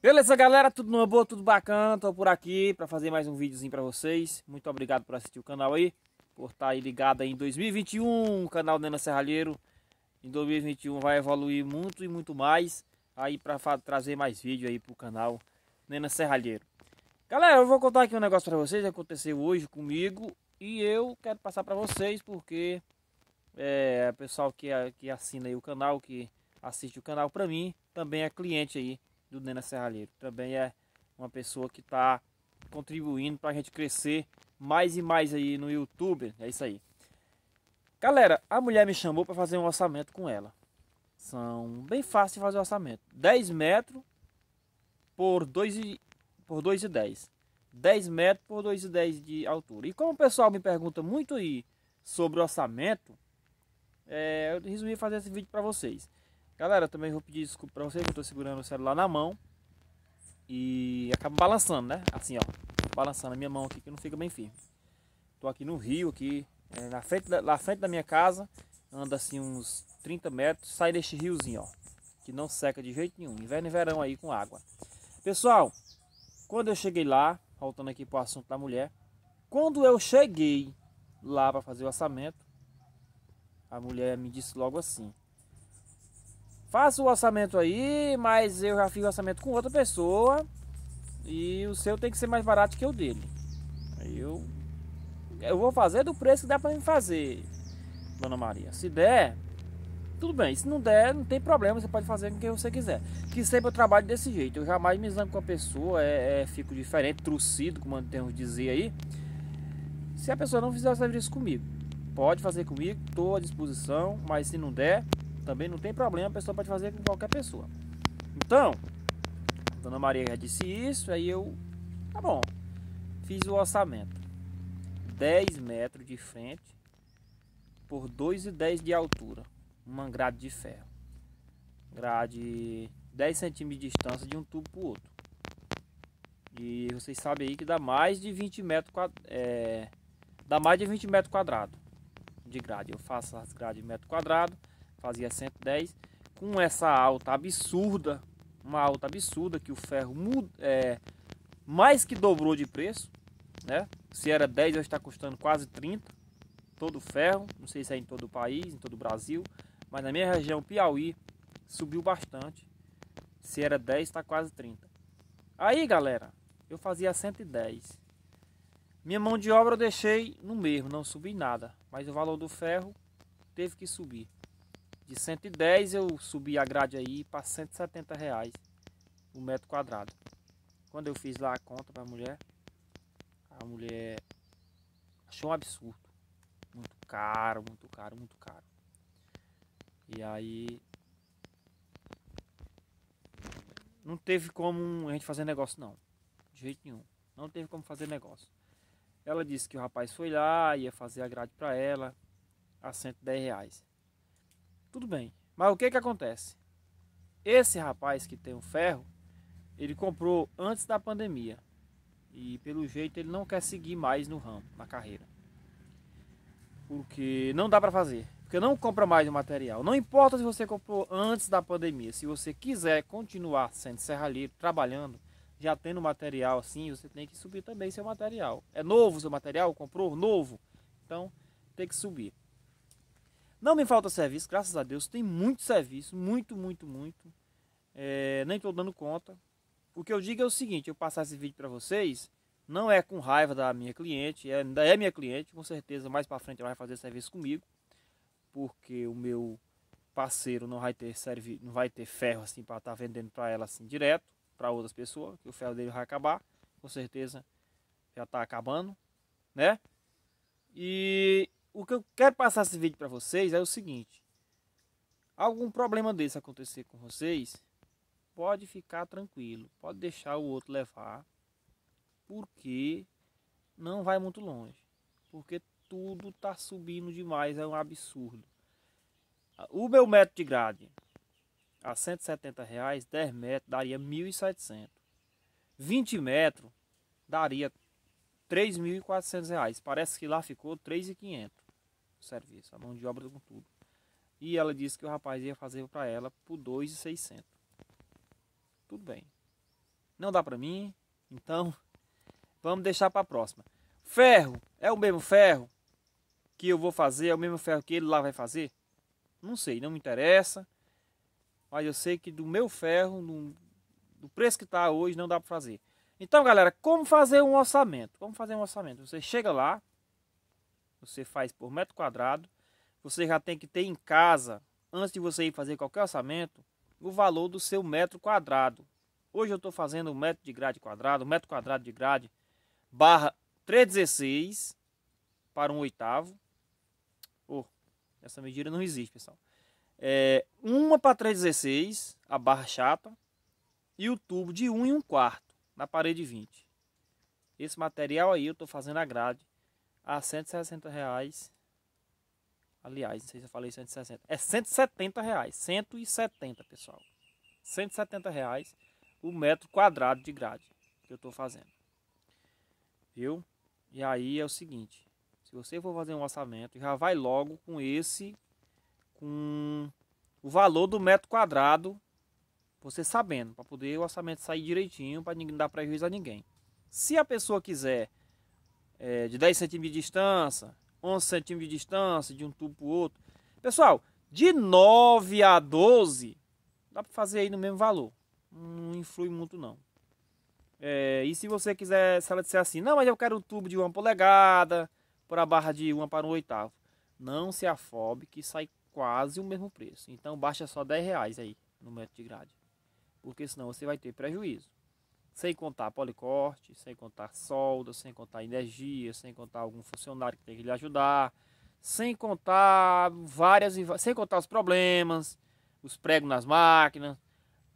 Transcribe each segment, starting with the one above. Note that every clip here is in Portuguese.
Beleza, galera? Tudo numa boa, tudo bacana? Tô por aqui para fazer mais um videozinho para vocês. Muito obrigado por assistir o canal aí, por estar tá aí ligado aí em 2021, o canal Nena Serralheiro. Em 2021 vai evoluir muito e muito mais aí para trazer mais vídeo aí pro canal Nena Serralheiro. Galera, eu vou contar aqui um negócio para vocês aconteceu hoje comigo e eu quero passar para vocês porque é, o pessoal que, que assina aí o canal, que assiste o canal para mim, também é cliente aí do Nena Serralheiro. Também é uma pessoa que está contribuindo para a gente crescer mais e mais aí no YouTube. É isso aí. Galera, a mulher me chamou para fazer um orçamento com ela. São bem fácil de fazer orçamento. 10 metros por 2 e por 2 e 10. 10 metros por 2 e 10 de altura. E como o pessoal me pergunta muito aí sobre orçamento, é, eu resolvi fazer esse vídeo para vocês. Galera, eu também vou pedir desculpa pra vocês que eu tô segurando o celular na mão. E acaba balançando, né? Assim, ó. Balançando a minha mão aqui que não fica bem firme. Tô aqui no rio, aqui. É, na, frente da, na frente da minha casa. Anda assim uns 30 metros. Sai deste riozinho, ó. Que não seca de jeito nenhum. Inverno e verão aí com água. Pessoal, quando eu cheguei lá, voltando aqui pro assunto da mulher. Quando eu cheguei lá para fazer o orçamento, a mulher me disse logo assim: Faça o orçamento aí, mas eu já fiz o orçamento com outra pessoa. E o seu tem que ser mais barato que o dele. Aí eu, eu vou fazer do preço que dá para mim fazer, Dona Maria. Se der, tudo bem. Se não der, não tem problema. Você pode fazer com quem você quiser. Que sempre eu trabalho desse jeito. Eu jamais me zango com a pessoa. É, é fico diferente, trucido, como temos dizer aí. Se a pessoa não fizer o serviço comigo, pode fazer comigo. Estou à disposição. Mas se não der, também não tem problema, a pessoa pode fazer com qualquer pessoa. Então, Dona Maria já disse isso, aí eu, tá bom, fiz o orçamento. 10 metros de frente por 2,10 de altura, uma grade de ferro. Grade 10 centímetros de distância de um tubo para o outro. E vocês sabem aí que dá mais de 20 metros quadrados. É, dá mais de 20 metros quadrados de grade. Eu faço as grades de metro quadrado fazia 110, com essa alta absurda, uma alta absurda que o ferro muda, é, mais que dobrou de preço, né? Se era 10, hoje está custando quase 30, todo o ferro, não sei se é em todo o país, em todo o Brasil, mas na minha região, Piauí, subiu bastante. Se era 10, está quase 30. Aí, galera, eu fazia 110. Minha mão de obra eu deixei no mesmo, não subi nada, mas o valor do ferro teve que subir. De 110 eu subi a grade aí para 170 reais o metro quadrado. Quando eu fiz lá a conta para a mulher, a mulher achou um absurdo. Muito caro, muito caro, muito caro. E aí não teve como a gente fazer negócio não. De jeito nenhum. Não teve como fazer negócio. Ela disse que o rapaz foi lá, ia fazer a grade para ela a 110 reais. Tudo bem. Mas o que que acontece? Esse rapaz que tem o um ferro, ele comprou antes da pandemia. E pelo jeito ele não quer seguir mais no ramo, na carreira. Porque não dá para fazer. Porque não compra mais o material. Não importa se você comprou antes da pandemia. Se você quiser continuar sendo serralheiro, trabalhando, já tendo material assim, você tem que subir também seu material. É novo seu material? Comprou? Novo. Então tem que subir. Não me falta serviço, graças a Deus. Tem muito serviço, muito, muito, muito. É, nem estou dando conta. O que eu digo é o seguinte: eu passar esse vídeo para vocês, não é com raiva da minha cliente, é, ainda é minha cliente, com certeza mais para frente ela vai fazer serviço comigo, porque o meu parceiro não vai ter servi, não vai ter ferro assim para estar tá vendendo para ela assim direto, para outras pessoas, que o ferro dele vai acabar, com certeza já está acabando, né? E o que eu quero passar esse vídeo para vocês é o seguinte. Algum problema desse acontecer com vocês, pode ficar tranquilo, pode deixar o outro levar, porque não vai muito longe, porque tudo tá subindo demais, é um absurdo. O meu metro de grade a 170 reais, 10 metros daria 1.700. 20 metros daria 3.400 reais. Parece que lá ficou 3.500 serviço, a mão de obra com tudo. E ela disse que o rapaz ia fazer para ela por 2,600. Tudo bem. Não dá para mim, então vamos deixar para a próxima. Ferro, é o mesmo ferro que eu vou fazer, é o mesmo ferro que ele lá vai fazer? Não sei, não me interessa. Mas eu sei que do meu ferro, no, do preço que está hoje, não dá para fazer. Então, galera, como fazer um orçamento? Como fazer um orçamento? Você chega lá, você faz por metro quadrado. Você já tem que ter em casa, antes de você ir fazer qualquer orçamento, o valor do seu metro quadrado. Hoje eu estou fazendo um metro de grade quadrado, um metro quadrado de grade, barra 316 para um oitavo. Oh, essa medida não existe, pessoal. É, uma para 316, a barra chata, e o tubo de 1 e 1 quarto na parede 20. Esse material aí eu estou fazendo a grade a 160 reais. Aliás, não sei se eu falei 160. É 170 reais. 170, pessoal. 170 reais o metro quadrado de grade que eu estou fazendo. Viu? E aí é o seguinte. Se você for fazer um orçamento, já vai logo com esse... Com o valor do metro quadrado. Você sabendo. Para poder o orçamento sair direitinho. Para não dar prejuízo a ninguém. Se a pessoa quiser é, de 10 centímetros de distância, 11 centímetros de distância de um tubo para o outro. Pessoal, de 9 a 12, dá para fazer aí no mesmo valor. Não influi muito não. É, e se você quiser, se ela disser assim, não, mas eu quero um tubo de uma polegada, por a barra de uma para um oitavo. Não se afobe que sai quase o mesmo preço. Então baixa só 10 reais aí no metro de grade. Porque senão você vai ter prejuízo sem contar policorte, sem contar solda, sem contar energia, sem contar algum funcionário que tem que lhe ajudar, sem contar várias sem contar os problemas, os pregos nas máquinas,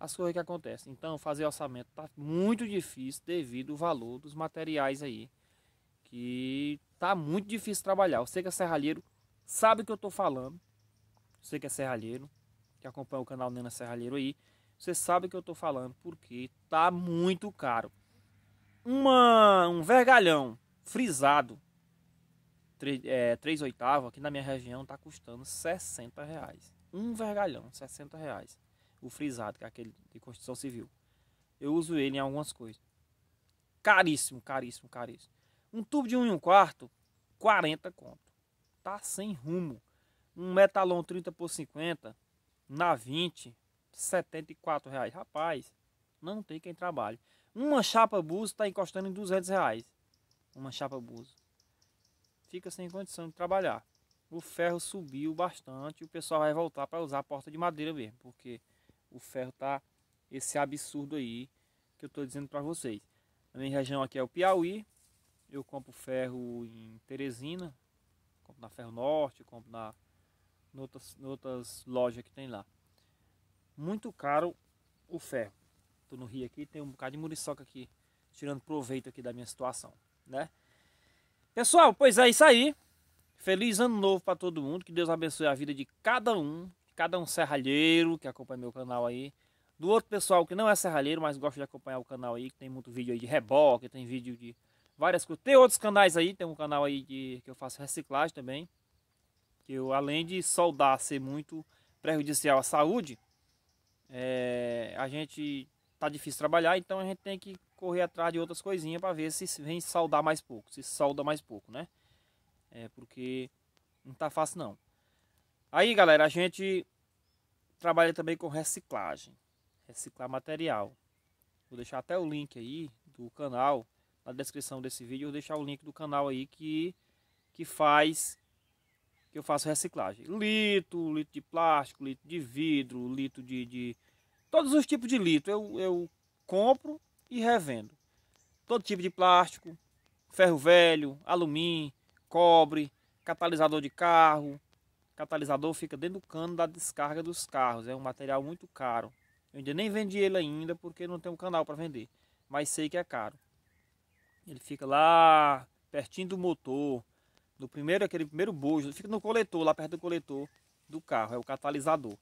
as coisas que acontecem. Então, fazer orçamento está muito difícil devido ao valor dos materiais aí, que tá muito difícil trabalhar. Você que é serralheiro sabe o que eu estou falando, você que é serralheiro, que acompanha o canal Nena Serralheiro aí, você sabe o que eu estou falando, porque tá muito caro. Uma, um vergalhão frisado, 3, é, oitavos, aqui na minha região tá custando 60 reais. Um vergalhão, 60 reais. O frisado, que é aquele de construção civil. Eu uso ele em algumas coisas. Caríssimo, caríssimo, caríssimo. Um tubo de 1 um e 1 um quarto, 40 conto. Tá sem rumo. Um metalon 30 por 50, na 20, 74 reais. Rapaz, não tem quem trabalhe. Uma chapa buzo está encostando em 200 reais. Uma chapa buzo. Fica sem condição de trabalhar. O ferro subiu bastante. O pessoal vai voltar para usar a porta de madeira mesmo. Porque o ferro tá esse absurdo aí que eu estou dizendo para vocês. A minha região aqui é o Piauí. Eu compro ferro em Teresina. Compro na Ferro Norte. Compro na, em outras, em outras lojas que tem lá muito caro o ferro. Tô no rio aqui, tem um bocado de muriçoca aqui, tirando proveito aqui da minha situação, né? Pessoal, pois é isso aí. Feliz ano novo para todo mundo. Que Deus abençoe a vida de cada um, cada um serralheiro que acompanha meu canal aí. Do outro pessoal que não é serralheiro, mas gosta de acompanhar o canal aí, que tem muito vídeo aí de reboque, tem vídeo de várias coisas. Tem outros canais aí, tem um canal aí de, que eu faço reciclagem também. Que eu, além de soldar ser muito prejudicial à saúde, é, a gente tá difícil trabalhar, então a gente tem que correr atrás de outras coisinhas para ver se vem saldar mais pouco, se solda mais pouco, né? É porque não tá fácil não. Aí, galera, a gente trabalha também com reciclagem, reciclar material. Vou deixar até o link aí do canal na descrição desse vídeo, vou deixar o link do canal aí que que faz que eu faço reciclagem. Lito, lito de plástico, lito de vidro, lito de... de... Todos os tipos de lito eu, eu compro e revendo. Todo tipo de plástico, ferro velho, alumínio, cobre, catalisador de carro. Catalisador fica dentro do cano da descarga dos carros. É um material muito caro. Eu ainda nem vendi ele ainda porque não tem um canal para vender. Mas sei que é caro. Ele fica lá pertinho do motor no primeiro, aquele primeiro bojo, fica no coletor, lá perto do coletor do carro, é o catalisador.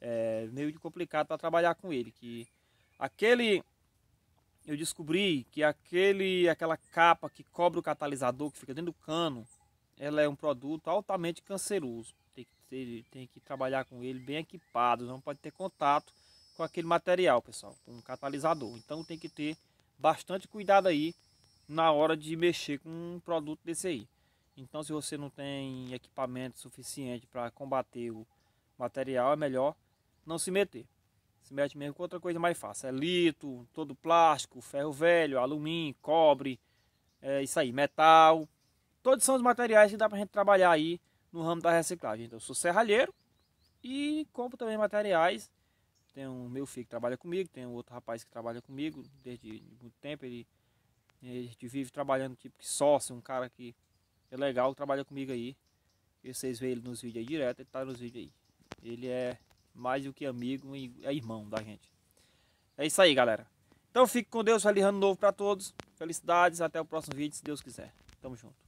É meio complicado para trabalhar com ele, que aquele eu descobri que aquele aquela capa que cobre o catalisador que fica dentro do cano, ela é um produto altamente canceroso. Tem que, ter, tem que trabalhar com ele bem equipado, não pode ter contato com aquele material, pessoal, com um catalisador. Então tem que ter bastante cuidado aí na hora de mexer com um produto desse aí. Então, se você não tem equipamento suficiente para combater o material, é melhor não se meter. Se mete mesmo com outra coisa mais fácil. É lito, todo plástico, ferro velho, alumínio, cobre, é isso aí, metal. Todos são os materiais que dá para a gente trabalhar aí no ramo da reciclagem. Então, eu sou serralheiro e compro também materiais. Tem um meu filho que trabalha comigo, tem um outro rapaz que trabalha comigo desde muito tempo. Ele, ele vive trabalhando tipo que sócio, um cara que é legal, trabalha comigo aí. E vocês veem ele nos vídeos aí direto, ele tá nos vídeos aí. Ele é mais do que amigo e é irmão da gente. É isso aí, galera. Então fique com Deus, feliz ano novo para todos. Felicidades, até o próximo vídeo, se Deus quiser. Tamo junto.